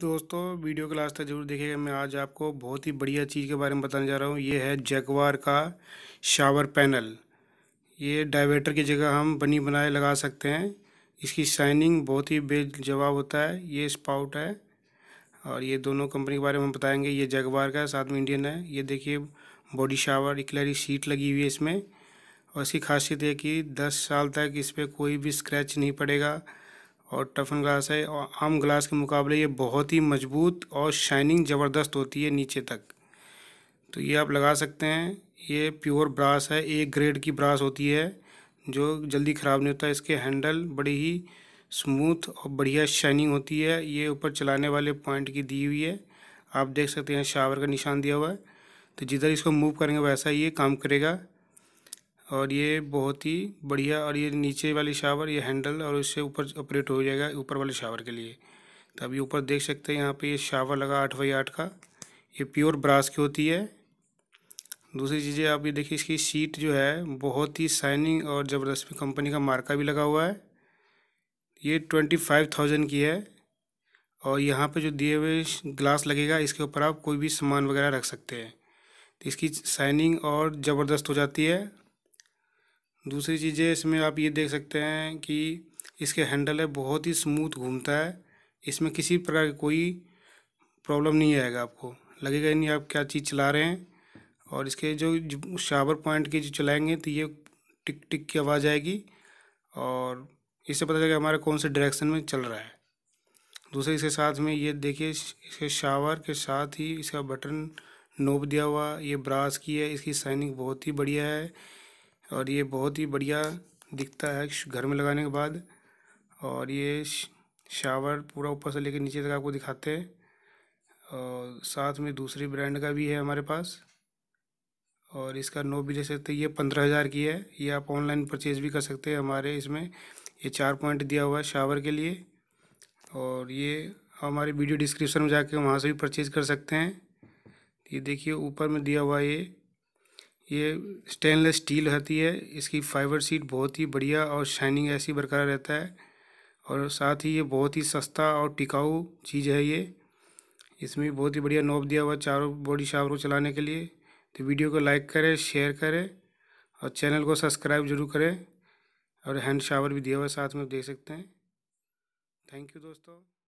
दोस्तों वीडियो के लास्ट तक जरूर देखिएगा मैं आज आपको बहुत ही बढ़िया चीज़ के बारे में बताने जा रहा हूँ ये है जगवार का शावर पैनल ये डाइवेटर की जगह हम बनी बनाए लगा सकते हैं इसकी शाइनिंग बहुत ही बेजवाब होता है ये स्पाउट है और ये दोनों कंपनी के बारे में हम बताएंगे ये जगवार का साथ में इंडियन है ये देखिए बॉडी शावर इकलरी सीट लगी हुई है इसमें और इसकी खासियत है कि दस साल तक इस पर कोई भी स्क्रैच नहीं पड़ेगा और टफन ग्लास है और आम ग्लास के मुकाबले ये बहुत ही मजबूत और शाइनिंग ज़बरदस्त होती है नीचे तक तो ये आप लगा सकते हैं ये प्योर ब्रास है एक ग्रेड की ब्रास होती है जो जल्दी ख़राब नहीं होता इसके हैंडल बड़ी ही स्मूथ और बढ़िया शाइनिंग होती है ये ऊपर चलाने वाले पॉइंट की दी हुई है आप देख सकते हैं शावर का निशान दिया हुआ है तो जिधर इसको मूव करेंगे वैसा ये काम करेगा और ये बहुत ही बढ़िया और ये नीचे वाली शावर ये हैंडल और इससे ऊपर ऑपरेट हो जाएगा ऊपर वाले शावर के लिए तो अभी ऊपर देख सकते हैं यहाँ पे ये शावर लगा आठ बाई आठ का ये प्योर ब्रास की होती है दूसरी चीज़ें आप ये देखिए इसकी सीट जो है बहुत ही शाइनिंग और ज़बरदस्त कंपनी का मार्का भी लगा हुआ है ये ट्वेंटी फाइव थाउजेंड की है और यहाँ पे जो दिए हुए ग्लास लगेगा इसके ऊपर आप कोई भी सामान वगैरह रख सकते हैं तो इसकी शाइनिंग और ज़बरदस्त हो जाती है दूसरी चीज़ें इसमें आप ये देख सकते हैं कि इसके हैंडल है बहुत ही स्मूथ घूमता है इसमें किसी प्रकार की कोई प्रॉब्लम नहीं आएगा आपको लगेगा नहीं आप क्या चीज़ चला रहे हैं और इसके जो शावर पॉइंट के जो चलाएंगे तो ये टिक टिक की आवाज़ आएगी और इससे पता चलेगा हमारा कौन से डायरेक्शन में चल रहा है दूसरे इसके साथ में ये देखिए इसके शावर के साथ ही इसका बटन नोब दिया हुआ ये ब्रास की है इसकी साइनिंग बहुत ही बढ़िया है और ये बहुत ही बढ़िया दिखता है घर में लगाने के बाद और ये शावर पूरा ऊपर से लेकर नीचे तक आपको दिखाते हैं और साथ में दूसरी ब्रांड का भी है हमारे पास और इसका नो भी ले सकते ये पंद्रह हज़ार की है ये आप ऑनलाइन परचेज भी कर सकते हैं हमारे इसमें ये चार पॉइंट दिया हुआ है शावर के लिए और ये हमारे वीडियो डिस्क्रिप्शन में जाके वहाँ से भी परचेज़ कर सकते हैं ये देखिए ऊपर में दिया हुआ है ये ये स्टेनलेस स्टील रहती है इसकी फाइबर सीट बहुत ही बढ़िया और शाइनिंग ऐसी बरकरार रहता है और साथ ही ये बहुत ही सस्ता और टिकाऊ चीज़ है ये इसमें भी बहुत ही बढ़िया नोब दिया हुआ चारों बॉडी शावर को चलाने के लिए तो वीडियो को लाइक करें शेयर करें और चैनल को सब्सक्राइब जरूर करें और हैंड शावर भी दिया हुआ साथ में देख सकते हैं थैंक यू दोस्तों